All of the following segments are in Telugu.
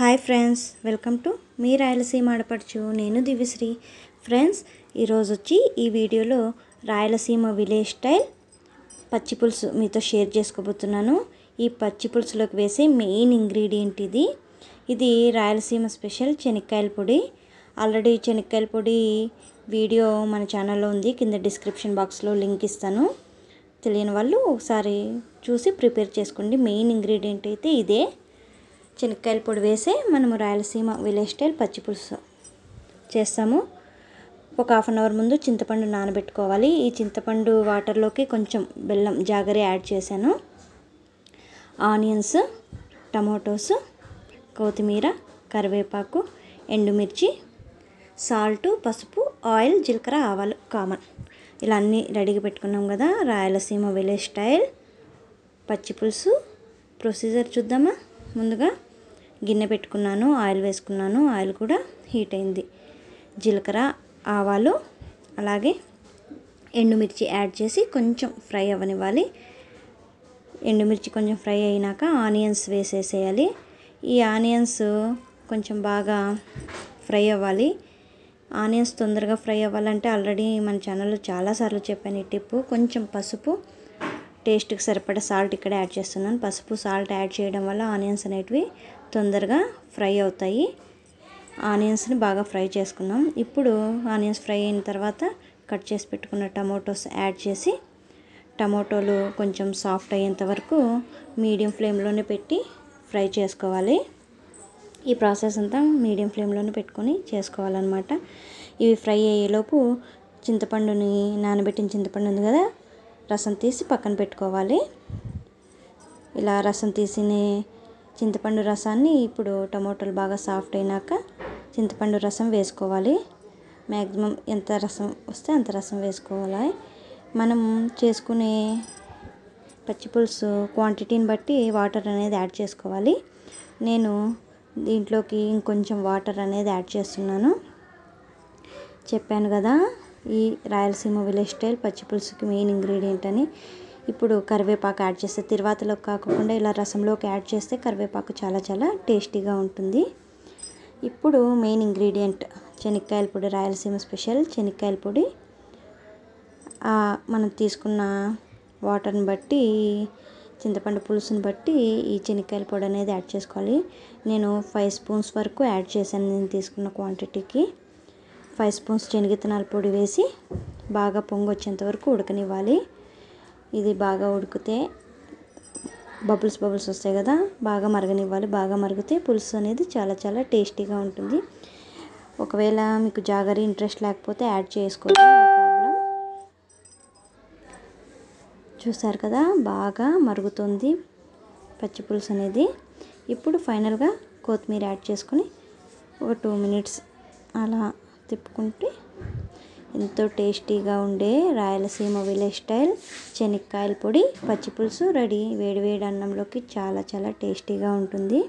హాయ్ ఫ్రెండ్స్ వెల్కమ్ టు మీ రాయలసీమ ఆడపడుచు నేను దివ్యశ్రీ ఫ్రెండ్స్ ఈరోజు వచ్చి ఈ వీడియోలో రాయలసీమ విలేజ్ స్టైల్ పచ్చి పులుసు మీతో షేర్ చేసుకోబోతున్నాను ఈ పచ్చి పులుసులోకి వేసే మెయిన్ ఇంగ్రీడియంట్ ఇది ఇది రాయలసీమ స్పెషల్ శనక్కాయల పొడి ఆల్రెడీ శనక్కాయల పొడి వీడియో మన ఛానల్లో ఉంది కింద డిస్క్రిప్షన్ బాక్స్లో లింక్ ఇస్తాను తెలియని వాళ్ళు ఒకసారి చూసి ప్రిపేర్ చేసుకోండి మెయిన్ ఇంగ్రీడియంట్ అయితే ఇదే చెనక్కాయల పొడి వేసి మనము రాయలసీమ విలేజ్ స్టైల్ పచ్చిపులుసు చేస్తాము ఒక హాఫ్ అన్ అవర్ ముందు చింతపండు నానబెట్టుకోవాలి ఈ చింతపండు వాటర్లోకి కొంచెం బెల్లం జాగరి యాడ్ చేశాను ఆనియన్స్ టమాటోస్ కొత్తిమీర కరివేపాకు ఎండుమిర్చి సాల్ట్ పసుపు ఆయిల్ జీలకర్ర ఆవాలు కామన్ ఇలా అన్నీ రెడీగా పెట్టుకున్నాం కదా రాయలసీమ విలేజ్ స్టైల్ పచ్చిపులుసు ప్రొసీజర్ చూద్దామా ముందుగా గిన్నె పెట్టుకున్నాను ఆయిల్ వేసుకున్నాను ఆయిల్ కూడా హీట్ అయింది జీలకర్ర ఆవాలు అలాగే ఎండుమిర్చి యాడ్ చేసి కొంచెం ఫ్రై అవ్వనివ్వాలి ఎండుమిర్చి కొంచెం ఫ్రై అయినాక ఆనియన్స్ వేసేసేయాలి ఈ ఆనియన్స్ కొంచెం బాగా ఫ్రై అవ్వాలి ఆనియన్స్ తొందరగా ఫ్రై అవ్వాలంటే ఆల్రెడీ మన ఛానల్లో చాలాసార్లు చెప్పాను ఈ టిప్పు కొంచెం పసుపు టేస్ట్కి సరిపడ సాల్ట్ ఇక్కడ యాడ్ చేస్తున్నాను పసుపు సాల్ట్ యాడ్ చేయడం వల్ల ఆనియన్స్ అనేటివి తొందరగా ఫ్రై అవుతాయి ఆనియన్స్ని బాగా ఫ్రై చేసుకున్నాం ఇప్పుడు ఆనియన్స్ ఫ్రై అయిన తర్వాత కట్ చేసి పెట్టుకున్న టమాటోస్ యాడ్ చేసి టమాటోలు కొంచెం సాఫ్ట్ అయ్యేంత వరకు మీడియం ఫ్లేమ్లోనే పెట్టి ఫ్రై చేసుకోవాలి ఈ ప్రాసెస్ అంతా మీడియం ఫ్లేమ్లోనే పెట్టుకొని చేసుకోవాలన్నమాట ఇవి ఫ్రై అయ్యేలోపు చింతపండుని నానబెట్టిన చింతపండు ఉంది కదా రసం తీసి పక్కన పెట్టుకోవాలి ఇలా రసం తీసిన చింతపండు రసాన్ని ఇప్పుడు టమోటాలు బాగా సాఫ్ట్ అయినాక చింతపండు రసం వేసుకోవాలి మ్యాక్సిమం ఎంత రసం వస్తే అంత రసం వేసుకోవాలి మనం చేసుకునే పచ్చిపులుసు క్వాంటిటీని బట్టి వాటర్ అనేది యాడ్ చేసుకోవాలి నేను దీంట్లోకి ఇంకొంచెం వాటర్ అనేది యాడ్ చేస్తున్నాను చెప్పాను కదా ఈ రాయలసీమ విలేజ్ స్టైల్ పచ్చి పులుసుకి మెయిన్ ఇంగ్రీడియంట్ అని ఇప్పుడు కరివేపాకు యాడ్ చేస్తే తిరువాతలో కాకుండా ఇలా రసంలోకి యాడ్ చేస్తే కరివేపాకు చాలా చాలా టేస్టీగా ఉంటుంది ఇప్పుడు మెయిన్ ఇంగ్రీడియంట్ శనక్కాయల పొడి రాయలసీమ స్పెషల్ శనక్కాయల పొడి మనం తీసుకున్న వాటర్ని బట్టి చింతపండు పులుసుని బట్టి ఈ చెనక్కాయల పొడి అనేది యాడ్ చేసుకోవాలి నేను ఫైవ్ స్పూన్స్ వరకు యాడ్ చేశాను నేను తీసుకున్న క్వాంటిటీకి ఫైవ్ స్పూన్స్ శనగిత్తనాల పొడి వేసి బాగా పొంగు వచ్చేంత వరకు ఉడకనివ్వాలి ఇది బాగా ఉడికితే బబుల్స్ బబుల్స్ వస్తాయి కదా బాగా మరగనివ్వాలి బాగా మరిగితే పులుసు అనేది చాలా చాలా టేస్టీగా ఉంటుంది ఒకవేళ మీకు జాగరి ఇంట్రెస్ట్ లేకపోతే యాడ్ చేసుకోవచ్చు ప్రాబ్లం చూసారు కదా బాగా మరుగుతుంది పచ్చి పులుసు అనేది ఇప్పుడు ఫైనల్గా కొత్తిమీర యాడ్ చేసుకొని ఒక టూ మినిట్స్ అలా తిప్పుకుంటే ఎంతో టేస్టీగా ఉండే రాయలసీమ విలేజ్ స్టైల్ శనక్కాయల పొడి పచ్చిపులుసు రెడీ వేడివేడి అన్నంలోకి చాలా చాలా టేస్టీగా ఉంటుంది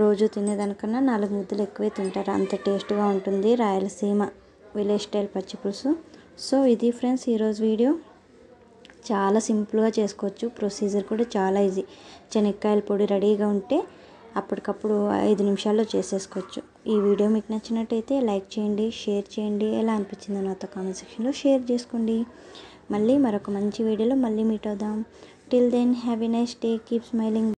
రోజు తినేదానికన్నా నాలుగు ముద్దలు ఎక్కువే తింటారు అంత టేస్ట్గా ఉంటుంది రాయలసీమ విలేజ్ స్టైల్ పచ్చి పులుసు సో ఇది ఫ్రెండ్స్ ఈరోజు వీడియో చాలా సింపుల్గా చేసుకోవచ్చు ప్రొసీజర్ కూడా చాలా ఈజీ శనక్కాయల పొడి రెడీగా ఉంటే అప్పటికప్పుడు ఐదు నిమిషాల్లో చేసేసుకోవచ్చు ఈ వీడియో మీకు నచ్చినట్టయితే లైక్ చేయండి షేర్ చేయండి ఎలా అనిపించిందో నాతో కామెంట్ సెక్షన్లో షేర్ చేసుకోండి మళ్ళీ మరొక మంచి వీడియోలో మళ్ళీ మీట్ అవుదాం till then have nice day keep smiling